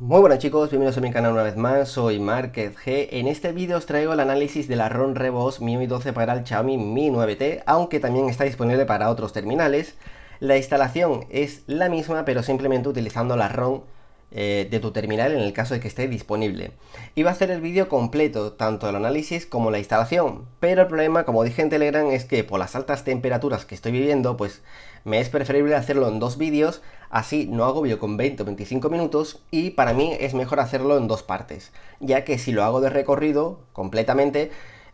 Muy buenas chicos, bienvenidos a mi canal una vez más, soy Márquez G. En este vídeo os traigo el análisis de la ROM Revoz MIUI 12 para el Xiaomi Mi 9T, aunque también está disponible para otros terminales. La instalación es la misma, pero simplemente utilizando la ROM eh, de tu terminal en el caso de que esté disponible. Iba a hacer el vídeo completo, tanto el análisis como la instalación, pero el problema, como dije en Telegram, es que por las altas temperaturas que estoy viviendo, pues me es preferible hacerlo en dos vídeos, así no agobio con 20 o 25 minutos y para mí es mejor hacerlo en dos partes, ya que si lo hago de recorrido completamente,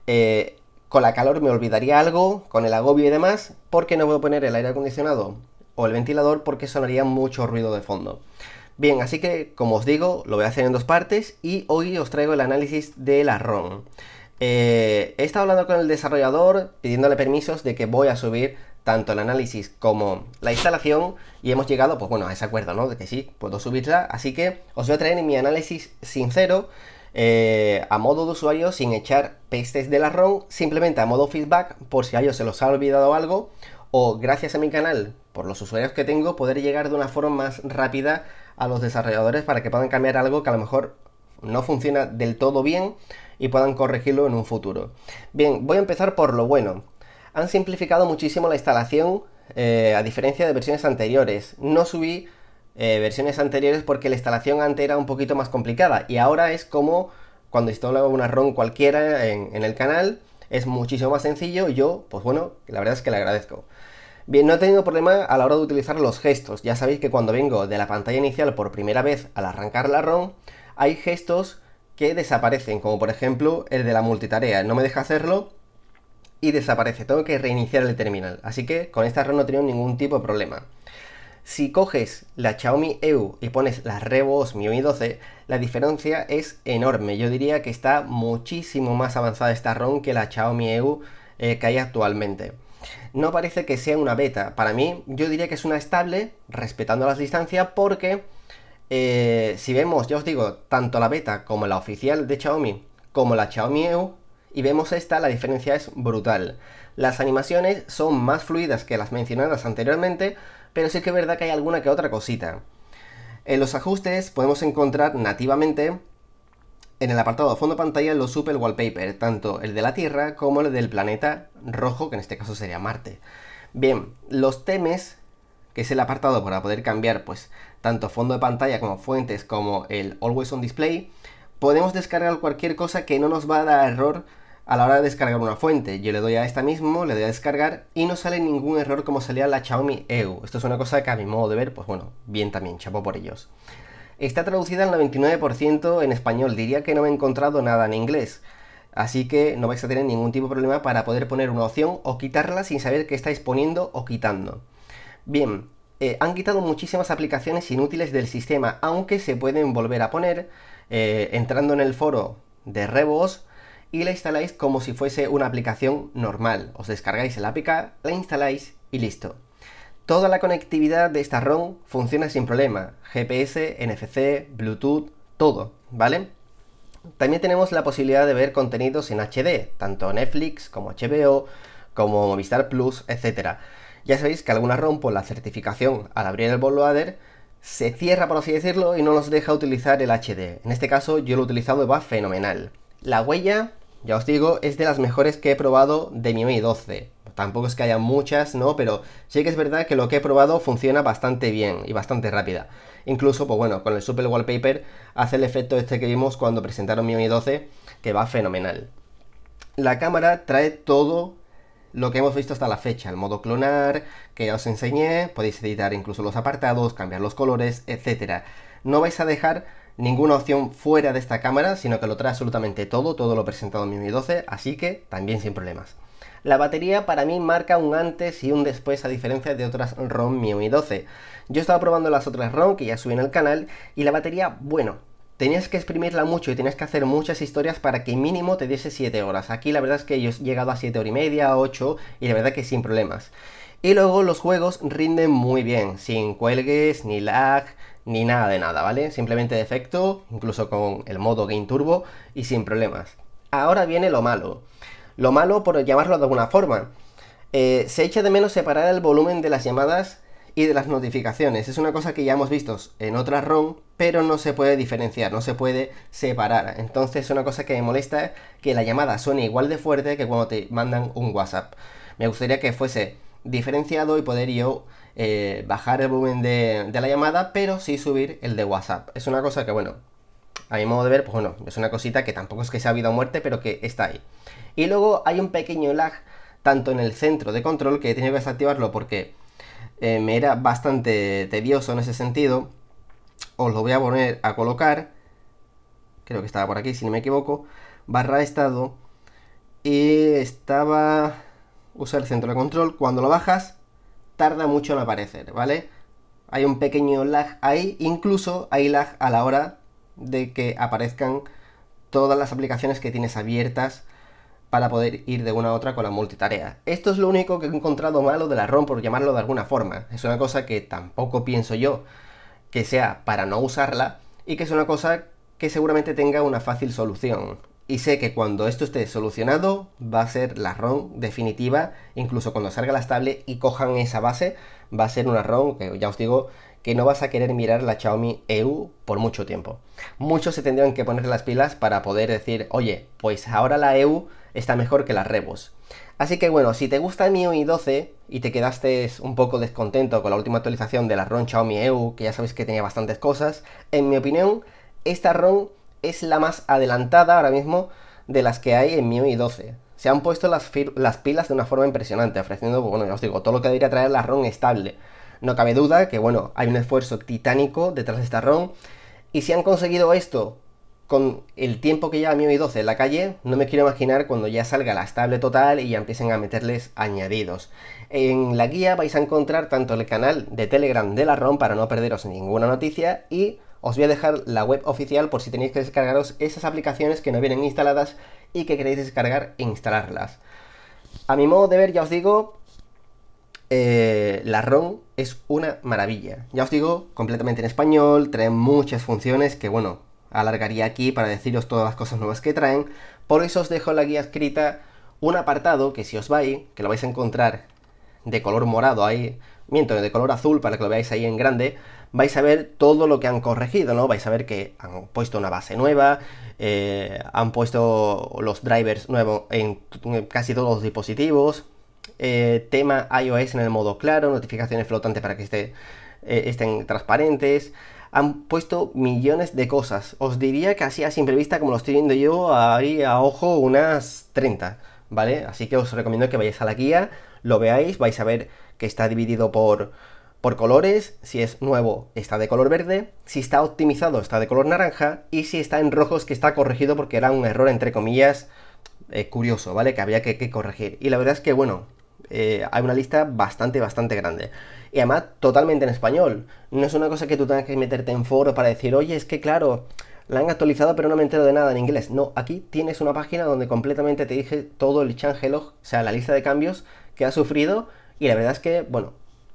eh, con la calor me olvidaría algo, con el agobio y demás, porque no puedo poner el aire acondicionado o el ventilador porque sonaría mucho ruido de fondo. Bien, así que como os digo, lo voy a hacer en dos partes y hoy os traigo el análisis de la ROM. Eh, he estado hablando con el desarrollador pidiéndole permisos de que voy a subir tanto el análisis como la instalación y hemos llegado, pues bueno, a ese acuerdo, ¿no? De que sí, puedo subirla, así que os voy a traer mi análisis sincero eh, a modo de usuario sin echar pestes de la ROM, simplemente a modo feedback por si a ellos se los ha olvidado algo o gracias a mi canal, por los usuarios que tengo, poder llegar de una forma más rápida a los desarrolladores para que puedan cambiar algo que a lo mejor no funciona del todo bien y puedan corregirlo en un futuro. Bien, voy a empezar por lo bueno. Han simplificado muchísimo la instalación eh, a diferencia de versiones anteriores. No subí eh, versiones anteriores porque la instalación antes era un poquito más complicada y ahora es como cuando instalaba una ROM cualquiera en, en el canal, es muchísimo más sencillo y yo, pues bueno, la verdad es que le agradezco. Bien, no he tenido problema a la hora de utilizar los gestos. Ya sabéis que cuando vengo de la pantalla inicial por primera vez al arrancar la ROM, hay gestos que desaparecen, como por ejemplo el de la multitarea. No me deja hacerlo y desaparece. Tengo que reiniciar el terminal. Así que con esta ROM no he tenido ningún tipo de problema. Si coges la Xiaomi EU y pones la ReVos Mi 12, la diferencia es enorme. Yo diría que está muchísimo más avanzada esta ROM que la Xiaomi EU eh, que hay actualmente no parece que sea una beta. Para mí, yo diría que es una estable, respetando las distancias, porque eh, si vemos, ya os digo, tanto la beta como la oficial de Xiaomi, como la Xiaomi EU, y vemos esta, la diferencia es brutal. Las animaciones son más fluidas que las mencionadas anteriormente, pero sí que es verdad que hay alguna que otra cosita. En los ajustes podemos encontrar nativamente en el apartado de fondo pantalla lo supe el wallpaper, tanto el de la Tierra como el del planeta rojo, que en este caso sería Marte. Bien, los temes, que es el apartado para poder cambiar pues tanto fondo de pantalla como fuentes como el Always on Display, podemos descargar cualquier cosa que no nos va a dar error a la hora de descargar una fuente. Yo le doy a esta mismo, le doy a descargar y no sale ningún error como salía la Xiaomi EU. Esto es una cosa que a mi modo de ver, pues bueno, bien también, chapo por ellos. Está traducida al 99% en español, diría que no me he encontrado nada en inglés. Así que no vais a tener ningún tipo de problema para poder poner una opción o quitarla sin saber qué estáis poniendo o quitando. Bien, eh, han quitado muchísimas aplicaciones inútiles del sistema, aunque se pueden volver a poner eh, entrando en el foro de Rebos y la instaláis como si fuese una aplicación normal. Os descargáis el APK, la instaláis y listo. Toda la conectividad de esta ROM funciona sin problema. GPS, NFC, Bluetooth, todo, ¿vale? También tenemos la posibilidad de ver contenidos en HD, tanto Netflix como HBO, como Movistar Plus, etc. Ya sabéis que alguna ROM por la certificación al abrir el bootloader se cierra, por así decirlo, y no nos deja utilizar el HD. En este caso yo lo he utilizado y va fenomenal. La huella, ya os digo, es de las mejores que he probado de mi Mi 12 tampoco es que haya muchas, ¿no? Pero sí que es verdad que lo que he probado funciona bastante bien y bastante rápida. Incluso, pues bueno, con el Super Wallpaper hace el efecto este que vimos cuando presentaron Mi Mi 12, que va fenomenal. La cámara trae todo lo que hemos visto hasta la fecha, el modo clonar, que ya os enseñé, podéis editar incluso los apartados, cambiar los colores, etc. No vais a dejar ninguna opción fuera de esta cámara, sino que lo trae absolutamente todo, todo lo presentado en Mi Mi 12, así que también sin problemas. La batería para mí marca un antes y un después a diferencia de otras ROM MIUI 12. Yo estaba probando las otras ROM que ya subí en el canal y la batería, bueno, tenías que exprimirla mucho y tenías que hacer muchas historias para que mínimo te diese 7 horas. Aquí la verdad es que yo he llegado a 7 horas y media, 8 y la verdad que sin problemas. Y luego los juegos rinden muy bien, sin cuelgues, ni lag, ni nada de nada, ¿vale? Simplemente defecto, incluso con el modo Game Turbo y sin problemas. Ahora viene lo malo. Lo malo, por llamarlo de alguna forma, eh, se echa de menos separar el volumen de las llamadas y de las notificaciones. Es una cosa que ya hemos visto en otras ROM, pero no se puede diferenciar, no se puede separar. Entonces, es una cosa que me molesta que la llamada suene igual de fuerte que cuando te mandan un WhatsApp. Me gustaría que fuese diferenciado y poder yo eh, bajar el volumen de, de la llamada, pero sí subir el de WhatsApp. Es una cosa que, bueno, a mi modo de ver, pues bueno, es una cosita que tampoco es que sea vida o muerte, pero que está ahí. Y luego hay un pequeño lag, tanto en el centro de control, que he tenido que desactivarlo porque eh, me era bastante tedioso en ese sentido. Os lo voy a poner a colocar, creo que estaba por aquí, si no me equivoco, barra estado, y estaba... Usa el centro de control, cuando lo bajas, tarda mucho en aparecer, ¿vale? Hay un pequeño lag ahí, incluso hay lag a la hora de que aparezcan todas las aplicaciones que tienes abiertas para poder ir de una a otra con la multitarea. Esto es lo único que he encontrado malo de la ROM, por llamarlo de alguna forma. Es una cosa que tampoco pienso yo que sea para no usarla y que es una cosa que seguramente tenga una fácil solución. Y sé que cuando esto esté solucionado va a ser la ROM definitiva, incluso cuando salga la estable y cojan esa base, va a ser una ROM que ya os digo que no vas a querer mirar la Xiaomi EU por mucho tiempo. Muchos se tendrían que poner las pilas para poder decir, oye, pues ahora la EU está mejor que la Rebus. Así que bueno, si te gusta mi 12 y te quedaste un poco descontento con la última actualización de la ROM Xiaomi EU, que ya sabéis que tenía bastantes cosas, en mi opinión, esta ROM es la más adelantada ahora mismo de las que hay en MIUI 12. Se han puesto las, pilas de una forma impresionante, ofreciendo, bueno, ya os digo, todo lo que debería traer la ROM estable. No cabe duda que, bueno, hay un esfuerzo titánico detrás de esta ROM. Y si han conseguido esto con el tiempo que lleva mi oído 12 en la calle, no me quiero imaginar cuando ya salga la estable total y ya empiecen a meterles añadidos. En la guía vais a encontrar tanto el canal de Telegram de la ROM para no perderos ninguna noticia y os voy a dejar la web oficial por si tenéis que descargaros esas aplicaciones que no vienen instaladas y que queréis descargar e instalarlas. A mi modo de ver, ya os digo, eh, la ROM es una maravilla. Ya os digo, completamente en español, trae muchas funciones que, bueno, alargaría aquí para deciros todas las cosas nuevas que traen. Por eso os dejo en la guía escrita un apartado que si os vais, que lo vais a encontrar de color morado ahí, miento, de color azul para que lo veáis ahí en grande, vais a ver todo lo que han corregido, ¿no? Vais a ver que han puesto una base nueva, eh, han puesto los drivers nuevos en casi todos los dispositivos, eh, tema iOS en el modo claro, notificaciones flotantes para que esté, eh, estén transparentes. Han puesto millones de cosas. Os diría que así a simple vista, como lo estoy viendo yo, ahí a ojo unas 30, ¿vale? Así que os recomiendo que vayáis a la guía, lo veáis, vais a ver que está dividido por, por colores, si es nuevo está de color verde, si está optimizado está de color naranja y si está en rojo es que está corregido porque era un error entre comillas eh, curioso, ¿vale? Que había que, corregir. Y la verdad es que bueno, eh, hay una lista bastante, bastante grande. Y además totalmente en español. No es una cosa que tú tengas que meterte en foro para decir, oye, es que claro, la han actualizado pero no me entero de nada en inglés. No, aquí tienes una página donde completamente te dije todo el changelog, o sea, la lista de cambios que ha sufrido. Y la verdad es que, bueno,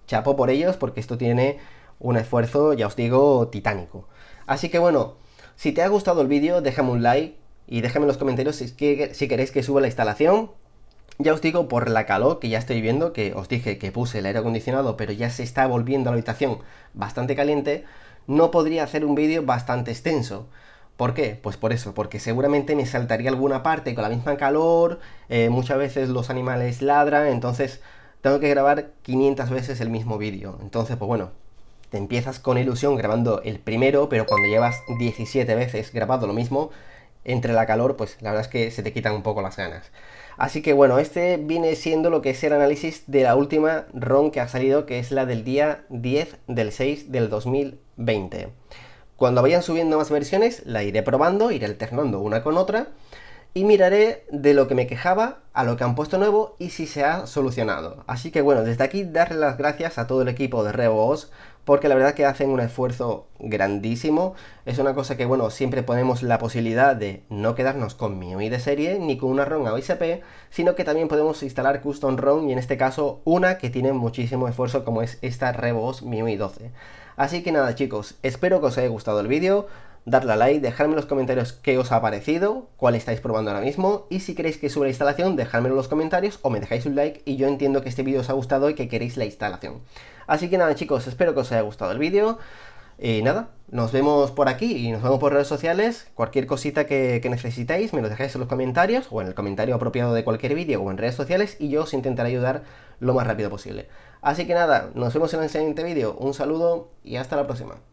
chapo por ellos porque esto tiene un esfuerzo, ya os digo, titánico. Así que bueno, si te ha gustado el vídeo, déjame un like y déjame en los comentarios si, si queréis que suba la instalación ya os digo por la calor que ya estoy viendo, que os dije que puse el aire acondicionado, pero ya se está volviendo a la habitación bastante caliente, no podría hacer un vídeo bastante extenso. ¿Por qué? Pues por eso, porque seguramente me saltaría alguna parte con la misma calor, eh, muchas veces los animales ladran, entonces tengo que grabar 500 veces el mismo vídeo. Entonces, pues bueno, te empiezas con ilusión grabando el primero, pero cuando llevas 17 veces grabado lo mismo, entre la calor, pues la verdad es que se te quitan un poco las ganas. Así que bueno, este viene siendo lo que es el análisis de la última ROM que ha salido, que es la del día 10 del 6 del 2020. Cuando vayan subiendo más versiones, la iré probando, iré alternando una con otra y miraré de lo que me quejaba a lo que han puesto nuevo y si se ha solucionado. Así que bueno, desde aquí darle las gracias a todo el equipo de RevoOS porque la verdad que hacen un esfuerzo grandísimo. Es una cosa que bueno, siempre ponemos la posibilidad de no quedarnos con MIUI de serie ni con una ROM a OSP. sino que también podemos instalar custom ROM y en este caso una que tiene muchísimo esfuerzo como es esta RevoOS MIUI 12. Así que nada chicos, espero que os haya gustado el vídeo darle a like, dejadme en los comentarios qué os ha parecido, cuál estáis probando ahora mismo y si queréis que suba la instalación, dejadmelo en los comentarios o me dejáis un like y yo entiendo que este vídeo os ha gustado y que queréis la instalación. Así que nada chicos, espero que os haya gustado el vídeo y nada, nos vemos por aquí y nos vemos por redes sociales. Cualquier cosita que, que necesitéis me lo dejáis en los comentarios o en el comentario apropiado de cualquier vídeo o en redes sociales y yo os intentaré ayudar lo más rápido posible. Así que nada, nos vemos en el siguiente vídeo. Un saludo y hasta la próxima.